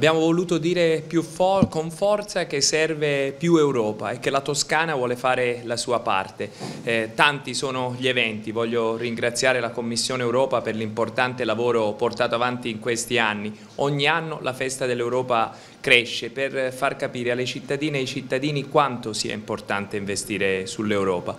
Abbiamo voluto dire for con forza che serve più Europa e che la Toscana vuole fare la sua parte. Eh, tanti sono gli eventi, voglio ringraziare la Commissione Europa per l'importante lavoro portato avanti in questi anni. Ogni anno la festa dell'Europa cresce per far capire alle cittadine e ai cittadini quanto sia importante investire sull'Europa.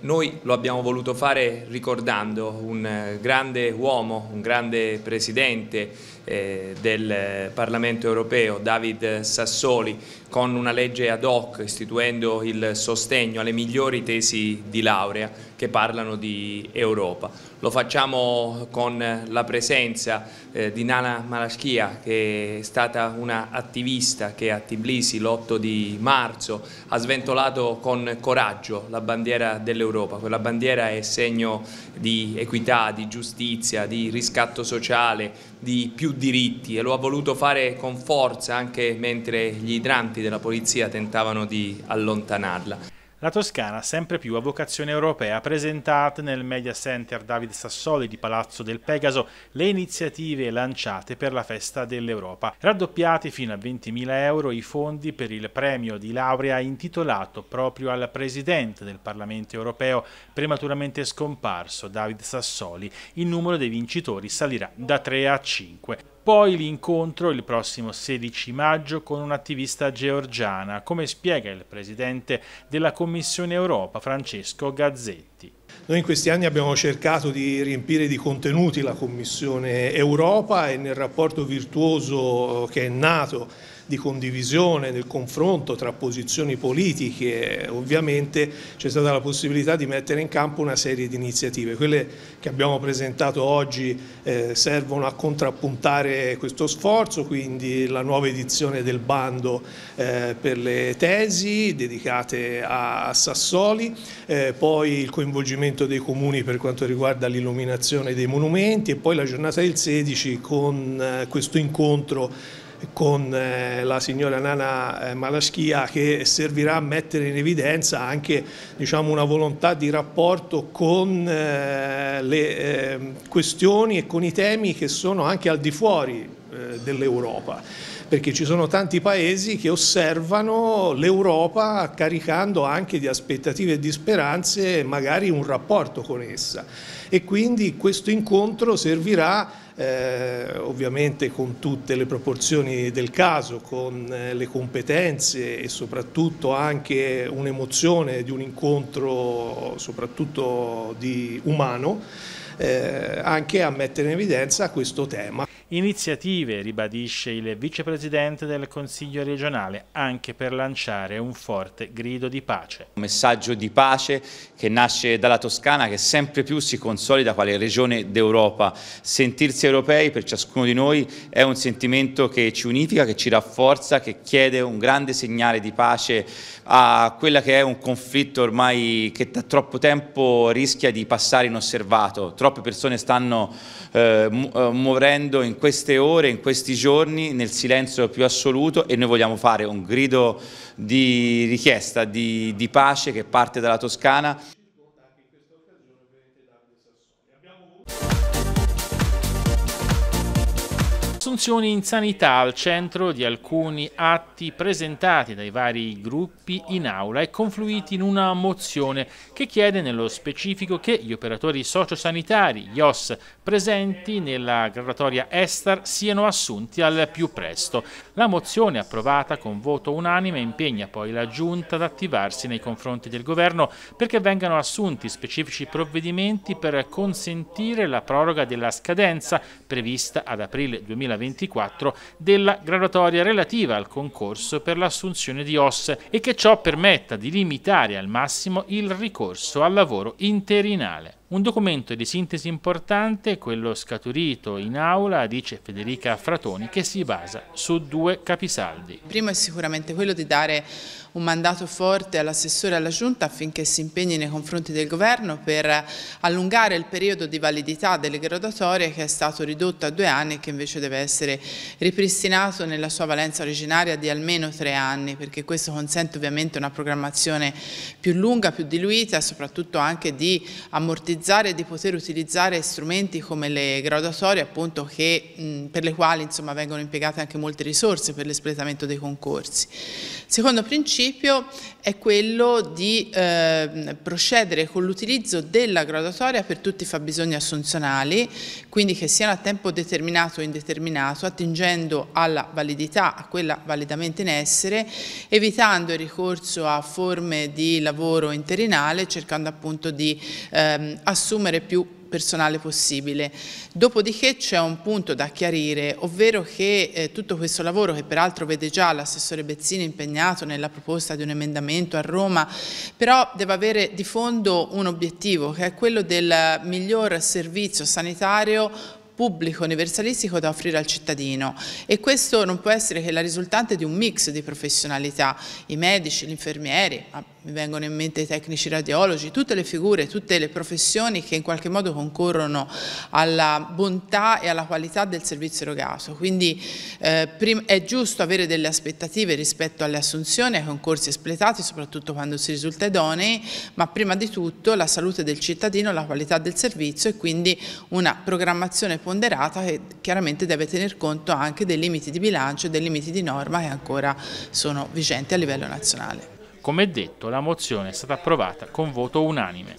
noi lo abbiamo voluto fare ricordando un grande uomo, un grande presidente, eh, del Parlamento europeo David Sassoli con una legge ad hoc istituendo il sostegno alle migliori tesi di laurea che parlano di Europa. Lo facciamo con la presenza eh, di Nana Malaschia che è stata una attivista che a Tbilisi l'8 di marzo ha sventolato con coraggio la bandiera dell'Europa, quella bandiera è segno di equità, di giustizia, di riscatto sociale, di più diritti e lo ha voluto fare con forza anche mentre gli idranti inquinanti della polizia tentavano di allontanarla. La Toscana, sempre più a vocazione europea, presentate nel Media Center David Sassoli di Palazzo del Pegaso le iniziative lanciate per la Festa dell'Europa. Raddoppiati fino a 20.000 euro i fondi per il premio di laurea intitolato proprio al Presidente del Parlamento europeo, prematuramente scomparso, David Sassoli. Il numero dei vincitori salirà da 3 a 5. Poi l'incontro il prossimo 16 maggio con un'attivista georgiana, come spiega il presidente della Commissione Europa Francesco Gazzetti. Noi in questi anni abbiamo cercato di riempire di contenuti la Commissione Europa e nel rapporto virtuoso che è nato di condivisione, del confronto tra posizioni politiche, ovviamente c'è stata la possibilità di mettere in campo una serie di iniziative. Quelle che abbiamo presentato oggi eh, servono a contrappuntare questo sforzo, quindi la nuova edizione del bando eh, per le tesi dedicate a Sassoli, eh, poi il coinvolgimento dei comuni per quanto riguarda l'illuminazione dei monumenti e poi la giornata del 16 con eh, questo incontro con eh, la signora Nana eh, Malaschia che servirà a mettere in evidenza anche diciamo, una volontà di rapporto con eh, le ehm, questioni e con i temi che sono anche al di fuori dell'Europa perché ci sono tanti paesi che osservano l'Europa caricando anche di aspettative e di speranze magari un rapporto con essa e quindi questo incontro servirà eh, ovviamente con tutte le proporzioni del caso, con eh, le competenze e soprattutto anche un'emozione di un incontro soprattutto di umano, eh, anche a mettere in evidenza questo tema iniziative, ribadisce il vicepresidente del Consiglio regionale, anche per lanciare un forte grido di pace. Un messaggio di pace che nasce dalla Toscana, che sempre più si consolida quale regione d'Europa. Sentirsi europei per ciascuno di noi è un sentimento che ci unifica, che ci rafforza, che chiede un grande segnale di pace a quella che è un conflitto ormai che da troppo tempo rischia di passare inosservato. Troppe persone stanno eh, eh muovendo in in queste ore, in questi giorni, nel silenzio più assoluto e noi vogliamo fare un grido di richiesta, di, di pace che parte dalla Toscana. assunzioni in sanità al centro di alcuni atti presentati dai vari gruppi in aula e confluiti in una mozione che chiede nello specifico che gli operatori sociosanitari, gli OS, presenti nella graduatoria Estar siano assunti al più presto. La mozione approvata con voto unanime impegna poi la Giunta ad attivarsi nei confronti del Governo perché vengano assunti specifici provvedimenti per consentire la proroga della scadenza prevista ad aprile 2020 2024 della graduatoria relativa al concorso per l'assunzione di OS e che ciò permetta di limitare al massimo il ricorso al lavoro interinale. Un documento di sintesi importante, quello scaturito in aula, dice Federica Fratoni, che si basa su due capisaldi. Il primo è sicuramente quello di dare un mandato forte all'assessore e alla Giunta affinché si impegni nei confronti del Governo per allungare il periodo di validità delle graduatorie che è stato ridotto a due anni e che invece deve essere ripristinato nella sua valenza originaria di almeno tre anni, perché questo consente ovviamente una programmazione più lunga, più diluita e soprattutto anche di ammortizzare utilizzare e di poter utilizzare strumenti come le graduatorie appunto che, mh, per le quali insomma, vengono impiegate anche molte risorse per l'espletamento dei concorsi. Secondo principio è quello di eh, procedere con l'utilizzo della graduatoria per tutti i fabbisogni assunzionali, quindi che siano a tempo determinato o indeterminato, attingendo alla validità, a quella validamente in essere, evitando il ricorso a forme di lavoro interinale, cercando appunto di ehm, assumere più personale possibile. Dopodiché c'è un punto da chiarire, ovvero che eh, tutto questo lavoro, che peraltro vede già l'assessore Bezzini impegnato nella proposta di un emendamento a Roma, però deve avere di fondo un obiettivo, che è quello del miglior servizio sanitario pubblico universalistico da offrire al cittadino e questo non può essere che la risultante di un mix di professionalità, i medici, gli infermieri, ah, mi vengono in mente i tecnici radiologi, tutte le figure, tutte le professioni che in qualche modo concorrono alla bontà e alla qualità del servizio erogato. Quindi eh, è giusto avere delle aspettative rispetto alle assunzioni, ai concorsi espletati, soprattutto quando si risulta idonei, ma prima di tutto la salute del cittadino, la qualità del servizio e quindi una programmazione ponderata che chiaramente deve tener conto anche dei limiti di bilancio e dei limiti di norma che ancora sono vigenti a livello nazionale. Come detto, la mozione è stata approvata con voto unanime.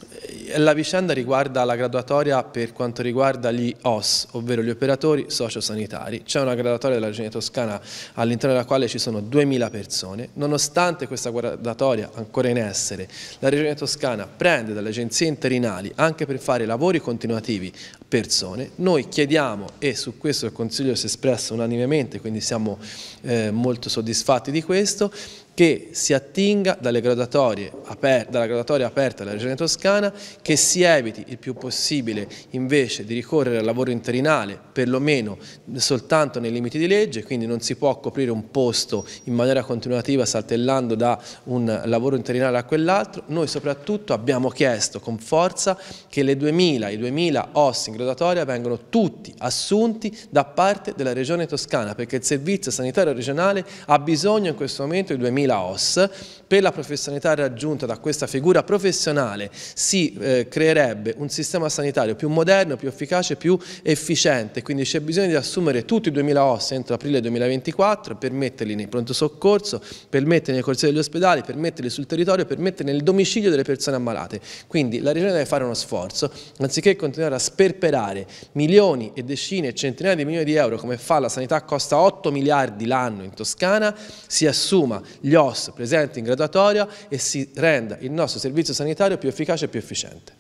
Eh, la vicenda riguarda la graduatoria per quanto riguarda gli OS, ovvero gli operatori sociosanitari. C'è una graduatoria della Regione Toscana all'interno della quale ci sono 2.000 persone. Nonostante questa graduatoria ancora in essere, la Regione Toscana prende dalle agenzie interinali anche per fare lavori continuativi persone. Noi chiediamo, e su questo il Consiglio si è espresso unanimemente, quindi siamo eh, molto soddisfatti di questo, che si attinga dalle graduatorie aper dalla graduatoria aperta della Regione Toscana, che si eviti il più possibile invece di ricorrere al lavoro interinale, perlomeno soltanto nei limiti di legge, quindi non si può coprire un posto in maniera continuativa saltellando da un lavoro interinale a quell'altro. Noi soprattutto abbiamo chiesto con forza che le 2000, i 2000 OS graduatoria vengono tutti assunti da parte della Regione Toscana perché il Servizio Sanitario Regionale ha bisogno in questo momento di 2000 OS. Per la professionalità raggiunta da questa figura professionale si eh, creerebbe un sistema sanitario più moderno, più efficace, più efficiente. Quindi c'è bisogno di assumere tutti i 2000 OS entro aprile 2024 per metterli nei pronto soccorso, per metterli nei corsi degli ospedali, per metterli sul territorio, per metterli nel domicilio delle persone ammalate. Quindi la Regione deve fare uno sforzo, anziché continuare a sperperare sperare milioni e decine e centinaia di milioni di euro come fa la sanità costa 8 miliardi l'anno in Toscana, si assuma gli OS presenti in graduatoria e si renda il nostro servizio sanitario più efficace e più efficiente.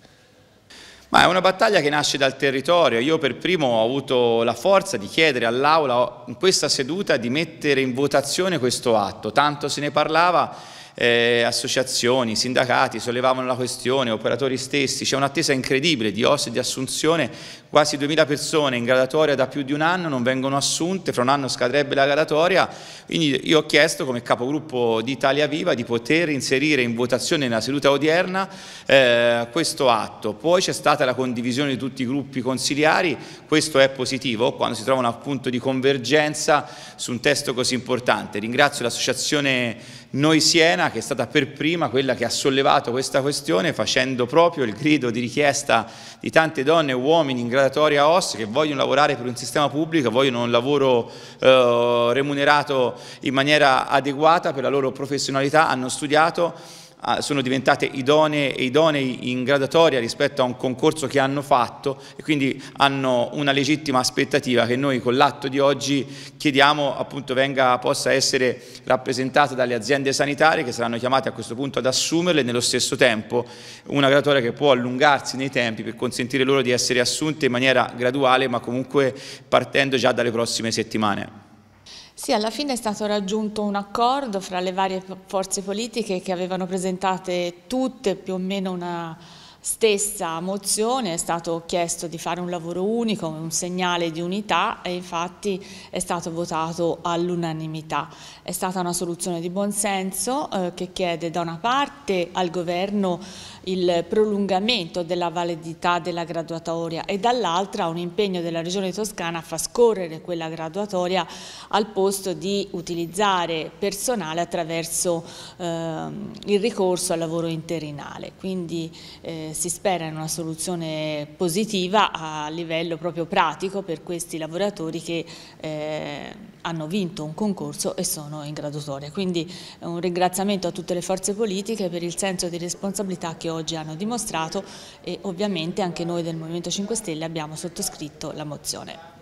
Ma è una battaglia che nasce dal territorio. Io per primo ho avuto la forza di chiedere all'Aula in questa seduta di mettere in votazione questo atto. Tanto se ne parlava eh, associazioni, sindacati sollevavano la questione, operatori stessi, c'è un'attesa incredibile di osse di assunzione, quasi 2.000 persone in gradatoria da più di un anno non vengono assunte, fra un anno scadrebbe la gradatoria, quindi io ho chiesto come capogruppo di Italia Viva di poter inserire in votazione nella seduta odierna eh, questo atto, poi c'è stata la condivisione di tutti i gruppi consiliari, questo è positivo quando si trova un punto di convergenza su un testo così importante, ringrazio l'associazione noi Siena, che è stata per prima quella che ha sollevato questa questione, facendo proprio il grido di richiesta di tante donne e uomini in gradatoria OS che vogliono lavorare per un sistema pubblico, vogliono un lavoro eh, remunerato in maniera adeguata per la loro professionalità, hanno studiato Ah, sono diventate idonee e idonei in gradatoria rispetto a un concorso che hanno fatto e quindi hanno una legittima aspettativa che noi con l'atto di oggi chiediamo appunto venga, possa essere rappresentata dalle aziende sanitarie che saranno chiamate a questo punto ad assumerle nello stesso tempo una gradatoria che può allungarsi nei tempi per consentire loro di essere assunte in maniera graduale ma comunque partendo già dalle prossime settimane. Sì, alla fine è stato raggiunto un accordo fra le varie forze politiche che avevano presentate tutte più o meno una stessa mozione, è stato chiesto di fare un lavoro unico, un segnale di unità e infatti è stato votato all'unanimità. È stata una soluzione di buonsenso eh, che chiede da una parte al governo il prolungamento della validità della graduatoria e dall'altra un impegno della Regione Toscana a far scorrere quella graduatoria al posto di utilizzare personale attraverso eh, il ricorso al lavoro interinale. Quindi eh, si spera in una soluzione positiva a livello proprio pratico per questi lavoratori che eh, hanno vinto un concorso e sono in graduatoria. Quindi eh, un ringraziamento a tutte le forze politiche per il senso di responsabilità che oggi hanno dimostrato e ovviamente anche noi del Movimento 5 Stelle abbiamo sottoscritto la mozione.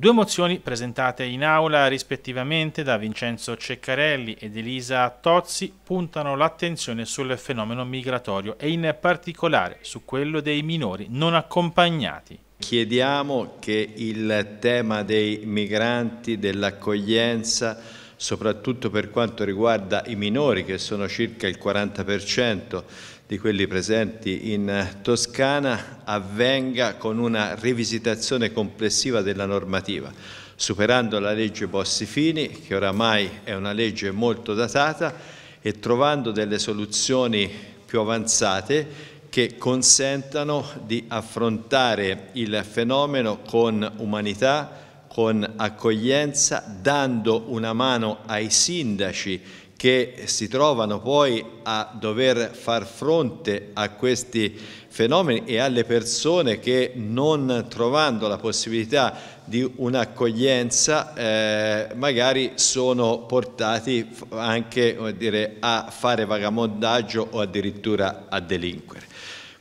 Due mozioni presentate in aula rispettivamente da Vincenzo Ceccarelli ed Elisa Tozzi puntano l'attenzione sul fenomeno migratorio e in particolare su quello dei minori non accompagnati. Chiediamo che il tema dei migranti, dell'accoglienza, soprattutto per quanto riguarda i minori che sono circa il 40%, di quelli presenti in eh, Toscana avvenga con una rivisitazione complessiva della normativa, superando la legge Bossi-Fini, che oramai è una legge molto datata, e trovando delle soluzioni più avanzate che consentano di affrontare il fenomeno con umanità, con accoglienza, dando una mano ai sindaci che si trovano poi a dover far fronte a questi fenomeni e alle persone che non trovando la possibilità di un'accoglienza eh, magari sono portati anche dire, a fare vagamondaggio o addirittura a delinquere.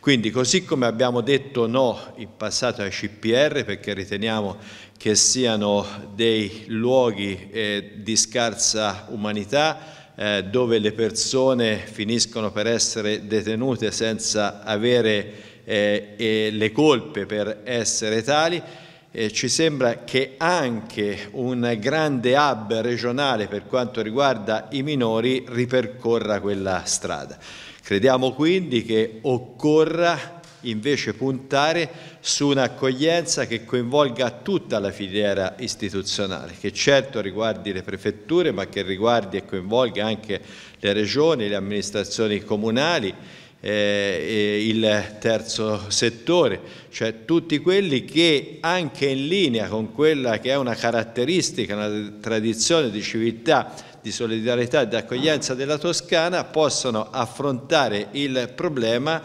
Quindi così come abbiamo detto no in passato ai CPR perché riteniamo che siano dei luoghi eh, di scarsa umanità, eh, dove le persone finiscono per essere detenute senza avere eh, le colpe per essere tali, eh, ci sembra che anche un grande hub regionale per quanto riguarda i minori ripercorra quella strada. Crediamo quindi che occorra invece puntare su un'accoglienza che coinvolga tutta la filiera istituzionale, che certo riguardi le prefetture ma che riguardi e coinvolga anche le regioni, le amministrazioni comunali, eh, il terzo settore, cioè tutti quelli che anche in linea con quella che è una caratteristica, una tradizione di civiltà, di solidarietà e di accoglienza della Toscana possono affrontare il problema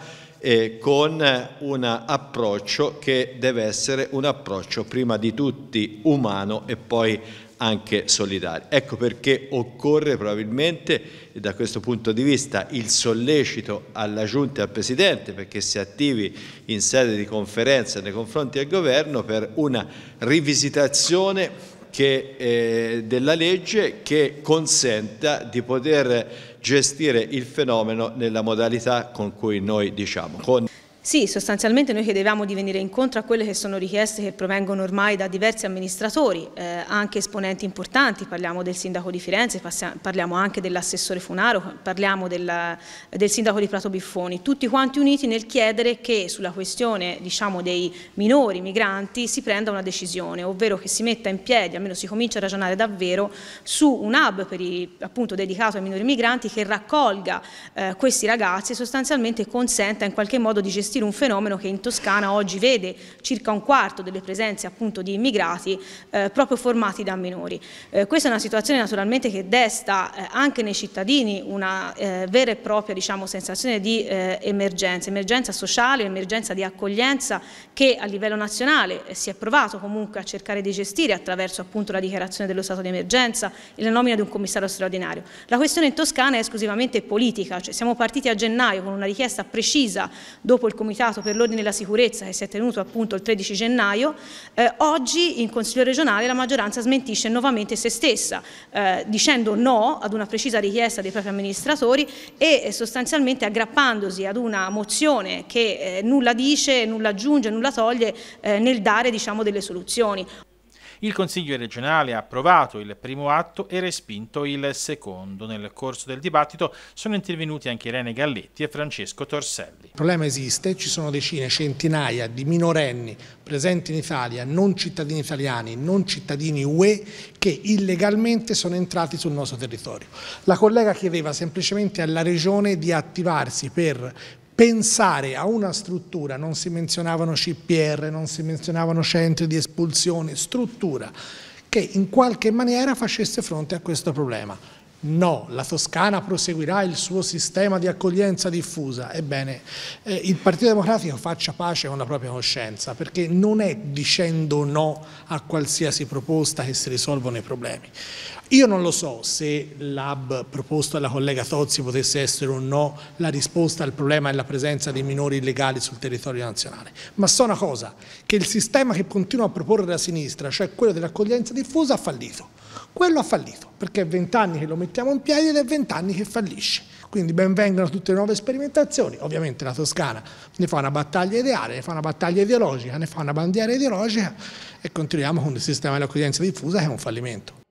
eh, con un approccio che deve essere un approccio prima di tutti umano e poi anche solidale. Ecco perché occorre probabilmente, da questo punto di vista, il sollecito alla Giunta e al Presidente perché si attivi in sede di conferenza nei confronti del Governo per una rivisitazione che, eh, della legge che consenta di poter gestire il fenomeno nella modalità con cui noi diciamo. Con sì, sostanzialmente noi chiedevamo di venire incontro a quelle che sono richieste che provengono ormai da diversi amministratori, eh, anche esponenti importanti, parliamo del sindaco di Firenze, parliamo anche dell'assessore Funaro, parliamo della, del sindaco di Prato Biffoni, tutti quanti uniti nel chiedere che sulla questione diciamo, dei minori migranti si prenda una decisione, ovvero che si metta in piedi, almeno si comincia a ragionare davvero, su un hub i, appunto, dedicato ai minori migranti che raccolga eh, questi ragazzi e sostanzialmente consenta in qualche modo di gestire gestire un fenomeno che in Toscana oggi vede circa un quarto delle presenze appunto di immigrati eh, proprio formati da minori. Eh, questa è una situazione naturalmente che desta eh, anche nei cittadini una eh, vera e propria diciamo, sensazione di eh, emergenza, emergenza sociale, emergenza di accoglienza che a livello nazionale eh, si è provato comunque a cercare di gestire attraverso appunto la dichiarazione dello stato di emergenza e la nomina di un commissario straordinario. La questione in Toscana è esclusivamente politica, cioè siamo partiti a gennaio con una richiesta precisa dopo il commissario Comitato per l'Ordine e la Sicurezza che si è tenuto appunto il 13 gennaio, eh, oggi in Consiglio regionale la maggioranza smentisce nuovamente se stessa, eh, dicendo no ad una precisa richiesta dei propri amministratori e eh, sostanzialmente aggrappandosi ad una mozione che eh, nulla dice, nulla aggiunge, nulla toglie eh, nel dare diciamo, delle soluzioni. Il Consiglio regionale ha approvato il primo atto e respinto il secondo. Nel corso del dibattito sono intervenuti anche Irene Galletti e Francesco Torselli. Il problema esiste, ci sono decine, centinaia di minorenni presenti in Italia, non cittadini italiani, non cittadini UE, che illegalmente sono entrati sul nostro territorio. La collega chiedeva semplicemente alla Regione di attivarsi per pensare a una struttura, non si menzionavano CPR, non si menzionavano centri di espulsione, struttura che in qualche maniera facesse fronte a questo problema. No, la Toscana proseguirà il suo sistema di accoglienza diffusa. Ebbene, eh, il Partito Democratico faccia pace con la propria coscienza, perché non è dicendo no a qualsiasi proposta che si risolvono i problemi. Io non lo so se l'hub proposto dalla collega Tozzi potesse essere o no la risposta al problema della presenza dei minori illegali sul territorio nazionale, ma so una cosa, che il sistema che continua a proporre la sinistra, cioè quello dell'accoglienza diffusa, ha fallito. Quello ha fallito, perché è vent'anni che lo mettiamo in piedi ed è vent'anni che fallisce. Quindi benvengano tutte le nuove sperimentazioni, ovviamente la Toscana ne fa una battaglia ideale, ne fa una battaglia ideologica, ne fa una bandiera ideologica e continuiamo con il sistema dell'accoglienza diffusa che è un fallimento.